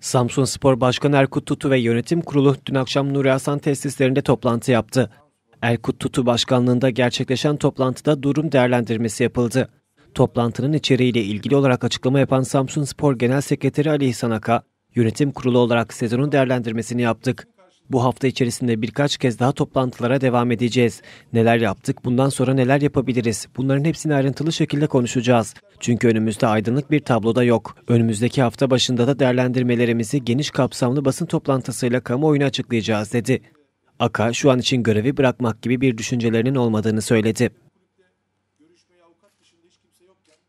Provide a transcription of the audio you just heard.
Samsun Spor Başkanı Erkut Tutu ve yönetim kurulu dün akşam Nuri Hasan tesislerinde toplantı yaptı. Erkut Tutu başkanlığında gerçekleşen toplantıda durum değerlendirmesi yapıldı. Toplantının içeriğiyle ilgili olarak açıklama yapan Samsun Spor Genel Sekreteri Ali İhsan Aka, yönetim kurulu olarak sezonun değerlendirmesini yaptık. Bu hafta içerisinde birkaç kez daha toplantılara devam edeceğiz. Neler yaptık, bundan sonra neler yapabiliriz? Bunların hepsini ayrıntılı şekilde konuşacağız. Çünkü önümüzde aydınlık bir tabloda yok. Önümüzdeki hafta başında da değerlendirmelerimizi geniş kapsamlı basın toplantısıyla kamuoyuna açıklayacağız dedi. Aka şu an için görevi bırakmak gibi bir düşüncelerinin olmadığını söyledi.